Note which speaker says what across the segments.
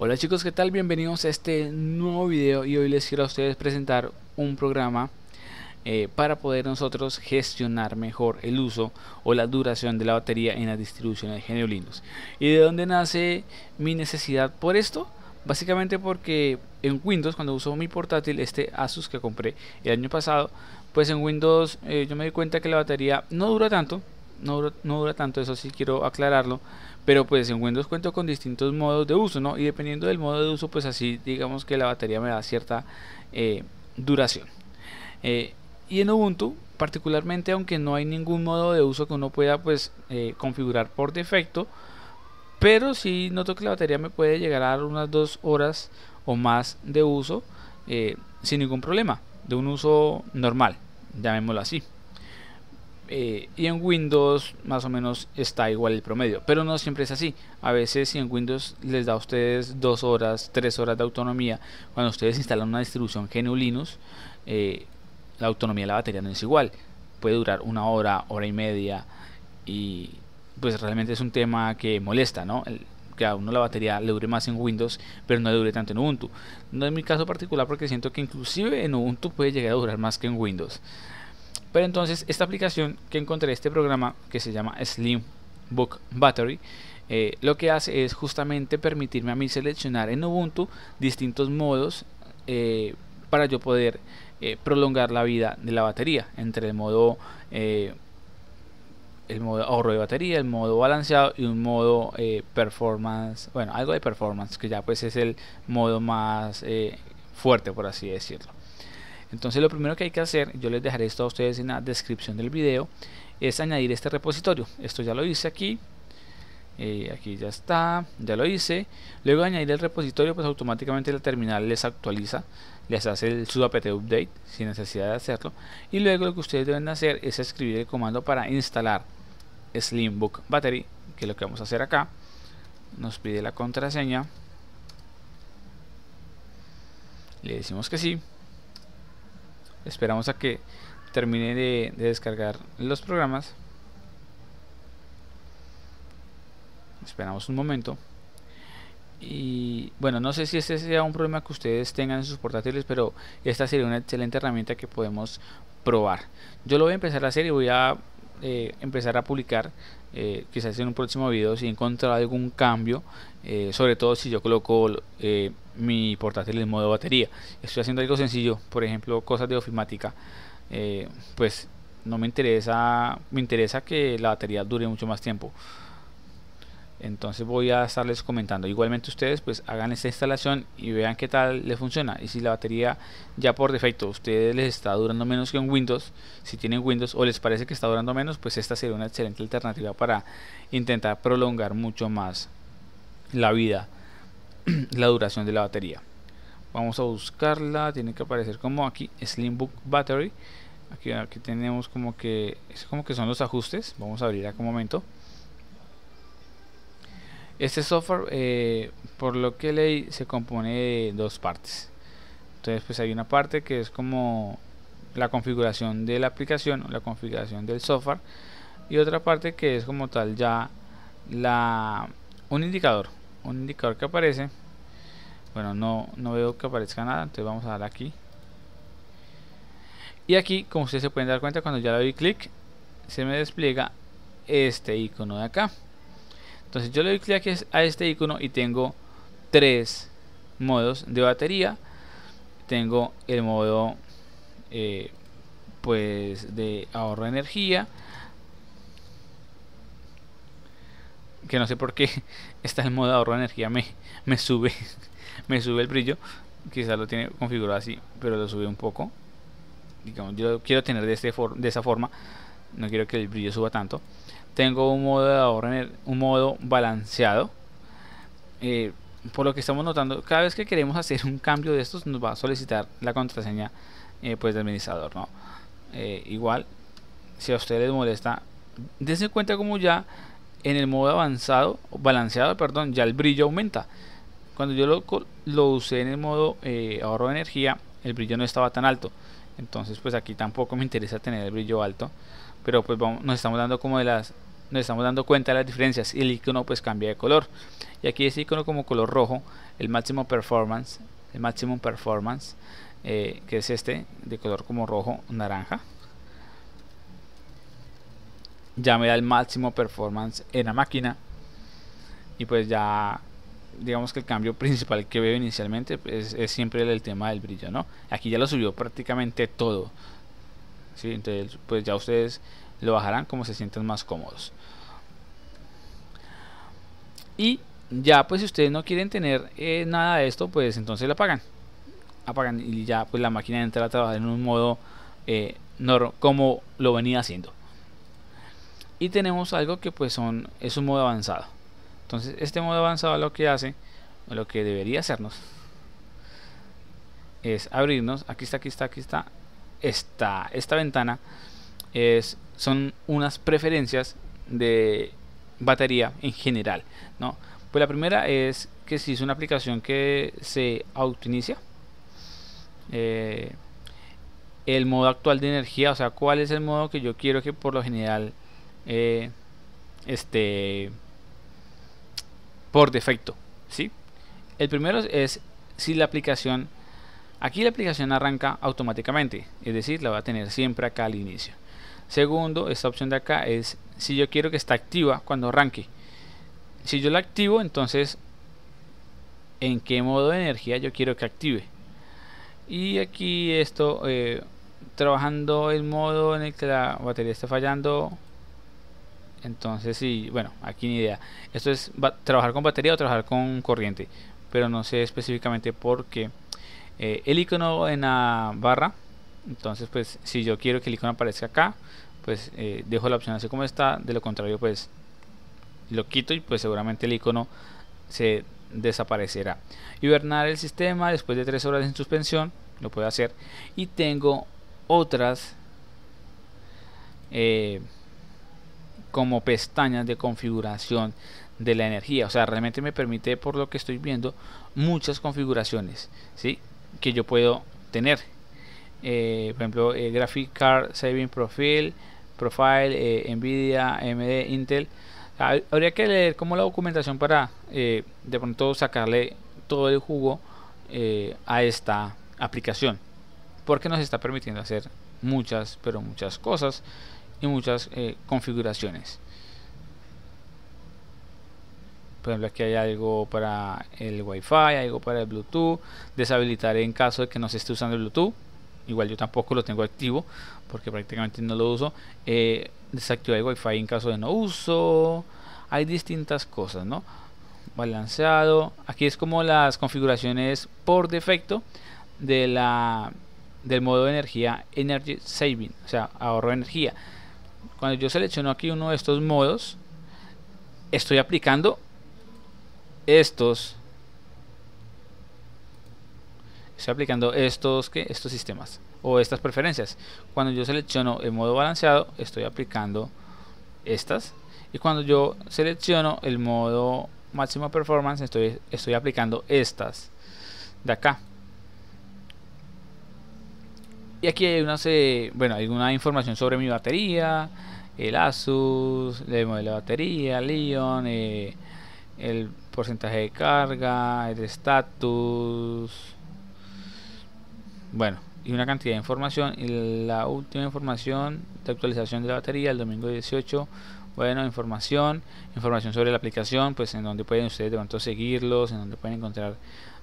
Speaker 1: Hola chicos, ¿qué tal? Bienvenidos a este nuevo video y hoy les quiero a ustedes presentar un programa eh, para poder nosotros gestionar mejor el uso o la duración de la batería en la distribución de GNU Linux. ¿Y de dónde nace mi necesidad por esto? Básicamente porque en Windows, cuando uso mi portátil, este Asus que compré el año pasado, pues en Windows eh, yo me di cuenta que la batería no dura tanto, no no dura tanto, eso sí quiero aclararlo pero pues en Windows cuento con distintos modos de uso, ¿no? Y dependiendo del modo de uso, pues así digamos que la batería me da cierta eh, duración. Eh, y en Ubuntu, particularmente, aunque no hay ningún modo de uso que uno pueda pues eh, configurar por defecto, pero sí noto que la batería me puede llegar a unas dos horas o más de uso sin ningún problema, de un uso normal, llamémoslo así. Eh, y en Windows más o menos está igual el promedio, pero no siempre es así. A veces si en Windows les da a ustedes dos horas, tres horas de autonomía, cuando ustedes instalan una distribución GNU Linux, eh, la autonomía de la batería no es igual. Puede durar una hora, hora y media y pues realmente es un tema que molesta, ¿no? que a uno la batería le dure más en Windows, pero no le dure tanto en Ubuntu. No es mi caso particular porque siento que inclusive en Ubuntu puede llegar a durar más que en Windows. Pero entonces esta aplicación que encontré, este programa que se llama Slim Book Battery, eh, lo que hace es justamente permitirme a mí seleccionar en Ubuntu distintos modos eh, para yo poder eh, prolongar la vida de la batería entre el modo el modo ahorro de batería, el modo balanceado y un modo performance, bueno, algo de performance que ya pues es el modo más fuerte por así decirlo. Entonces lo primero que hay que hacer, yo les dejaré esto a ustedes en la descripción del video, es añadir este repositorio. Esto ya lo hice aquí. Eh, aquí ya está, ya lo hice. Luego de añadir el repositorio, pues automáticamente la terminal les actualiza, les hace el apt update sin necesidad de hacerlo. Y luego lo que ustedes deben hacer es escribir el comando para instalar Slimbook Battery, que es lo que vamos a hacer acá. Nos pide la contraseña. Le decimos que sí esperamos a que termine de, descargar los programas esperamos un momento y bueno no sé si este sea un problema que ustedes tengan en sus portátiles pero esta sería una excelente herramienta que podemos probar yo lo voy a empezar a hacer y voy a eh, empezar a publicar, eh, quizás en un próximo vídeo si he encontrado algún cambio, eh, sobre todo si yo coloco mi portátil en modo batería. Estoy haciendo algo sencillo, por ejemplo, cosas de ofimática, pues no me interesa, me interesa que la batería dure mucho más tiempo entonces voy a estarles comentando igualmente ustedes pues hagan esta instalación y vean qué tal le funciona y si la batería ya por defecto a ustedes les está durando menos que en Windows si tienen Windows o les parece que está durando menos pues esta sería una excelente alternativa para intentar prolongar mucho más la vida la duración de la batería vamos a buscarla tiene que aparecer como aquí Slimbook Battery aquí, tenemos como que es como que son los ajustes vamos a abrir acá un momento este software, eh, por lo que leí, se compone de dos partes. Entonces, pues hay una parte que es como la configuración de la aplicación la configuración del software y otra parte que es como tal ya la un indicador, un indicador que aparece. Bueno, no, no veo que aparezca nada, entonces vamos a dar aquí. Y aquí, como ustedes se pueden dar cuenta, cuando ya le doy clic, se me despliega este icono de acá. Entonces yo le doy clic a este icono y tengo tres modos de batería. Tengo el modo eh, pues de ahorro de energía. Que no sé por qué está el modo de ahorro de energía me, sube. me sube el brillo. Quizás lo tiene configurado así, pero lo sube un poco. Digamos, yo lo quiero tener de, este de esa forma no quiero que el brillo suba tanto tengo un modo de ahorro un modo balanceado eh, por lo que estamos notando cada vez que queremos hacer un cambio de estos nos va a solicitar la contraseña eh, pues de administrador ¿no? Eh, igual si a ustedes les molesta dense cuenta como ya en el modo avanzado balanceado perdón ya el brillo aumenta cuando yo lo, lo usé en el modo ahorro de energía el brillo no estaba tan alto entonces pues aquí tampoco me interesa tener el brillo alto pero pues nos estamos dando como de las nos estamos dando cuenta de las diferencias y el icono pues cambia de color y aquí es icono como color rojo el máximo performance el máximo performance eh, que es este de color como rojo naranja ya me da el máximo performance en la máquina y pues ya digamos que el cambio principal que veo inicialmente pues, es siempre el, el tema del brillo no aquí ya lo subió prácticamente todo entonces, pues ya ustedes lo bajarán como se sientan más cómodos. Y ya, pues si ustedes no quieren tener eh, nada de esto, pues entonces lo apagan. Apagan y ya, pues la máquina entra a trabajar en un modo eh, como lo venía haciendo. Y tenemos algo que pues son, es un modo avanzado. Entonces, este modo avanzado lo que hace, lo que debería hacernos, es abrirnos, aquí está, aquí está, aquí está, esta, esta ventana es, son unas preferencias de batería en general. ¿no? Pues la primera es que si es una aplicación que se autoinicia, eh, el modo actual de energía, o sea, cuál es el modo que yo quiero que por lo general eh, este por defecto. ¿sí? El primero es si la aplicación Aquí la aplicación arranca automáticamente, es decir, la va a tener siempre acá al inicio. Segundo, esta opción de acá es si yo quiero que esté activa cuando arranque. Si yo la activo, entonces en qué modo de energía yo quiero que active. Y aquí esto, eh, trabajando el modo en el que la batería está fallando. Entonces sí, bueno, aquí ni idea. Esto es trabajar con batería o trabajar con corriente. Pero no sé específicamente por qué. Eh, el icono en la barra entonces pues si yo quiero que el icono aparezca acá pues eh, dejo la opción así como está de lo contrario pues lo quito y pues seguramente el icono se desaparecerá hibernar el sistema después de tres horas en suspensión lo puedo hacer y tengo otras eh, como pestañas de configuración de la energía o sea realmente me permite por lo que estoy viendo muchas configuraciones ¿sí? que yo puedo tener. Eh, por ejemplo, eh, Graphic Card Saving Profile, Profile, eh, Nvidia, AMD, Intel. Habría que leer como la documentación para de pronto sacarle todo el jugo a esta aplicación. Porque nos está permitiendo hacer muchas, pero muchas cosas y muchas configuraciones. Por ejemplo, aquí hay algo para el Wi-Fi, algo para el Bluetooth. deshabilitar en caso de que no se esté usando el Bluetooth. Igual yo tampoco lo tengo activo porque prácticamente no lo uso. Eh, desactivar el Wi-Fi en caso de no uso. Hay distintas cosas, ¿no? Balanceado. Aquí es como las configuraciones por defecto de la, del modo de energía Energy Saving, o sea, ahorro de energía. Cuando yo selecciono aquí uno de estos modos, estoy aplicando estos estoy aplicando estos que estos sistemas o estas preferencias cuando yo selecciono el modo balanceado estoy aplicando estas y cuando yo selecciono el modo máximo performance estoy, estoy aplicando estas de acá y aquí hay una, bueno, hay información sobre mi batería el Asus, el modelo de batería, Leon, eh, el porcentaje de carga, el estatus, bueno, y una cantidad de información. Y la última información de actualización de la batería el domingo 18. Bueno, información, información sobre la aplicación, pues en donde pueden ustedes de pronto seguirlos, en donde pueden encontrar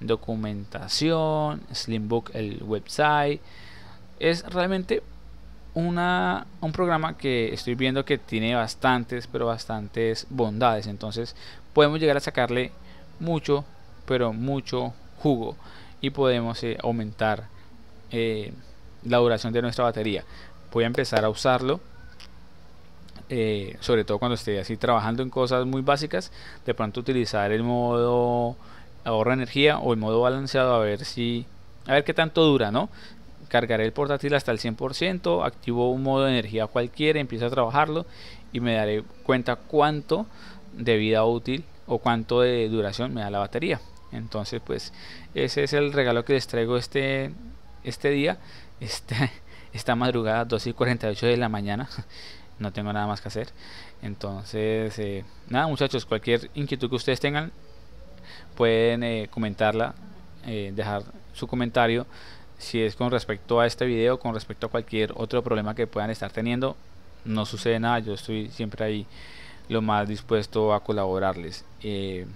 Speaker 1: documentación, Slimbook, el website. Es realmente una, un programa que estoy viendo que tiene bastantes, pero bastantes bondades. Entonces, podemos llegar a sacarle mucho, pero mucho jugo y podemos eh, aumentar eh, la duración de nuestra batería. Voy a empezar a usarlo, eh, sobre todo cuando esté así trabajando en cosas muy básicas, de pronto utilizar el modo ahorro energía o el modo balanceado a ver si, a ver qué tanto dura, ¿no? Cargaré el portátil hasta el 100%, activo un modo de energía cualquiera, empiezo a trabajarlo y me daré cuenta cuánto de vida útil o cuánto de duración me da la batería. Entonces, pues ese es el regalo que les traigo este, este día, este, esta madrugada, 2 y 48 de la mañana. No tengo nada más que hacer. Entonces, eh, nada, muchachos, cualquier inquietud que ustedes tengan, pueden eh, comentarla, eh, dejar su comentario. Si es con respecto a este video, con respecto a cualquier otro problema que puedan estar teniendo, no sucede nada, yo estoy siempre ahí lo más dispuesto a colaborarles. Eh,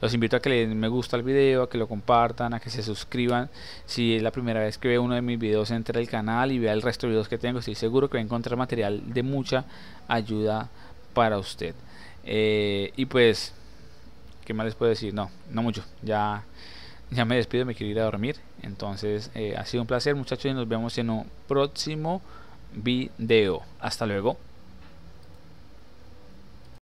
Speaker 1: los invito a que le den me gusta al video, a que lo compartan, a que se suscriban. Si es la primera vez que ve uno de mis videos, entre al canal y vea el resto de videos que tengo. Estoy seguro que va a encontrar material de mucha ayuda para usted. Eh, y pues, ¿qué más les puedo decir? No, no mucho. Ya, ya me despido, me quiero ir a dormir. Entonces, eh, ha sido un placer, muchachos, y nos vemos en un próximo video. Hasta luego.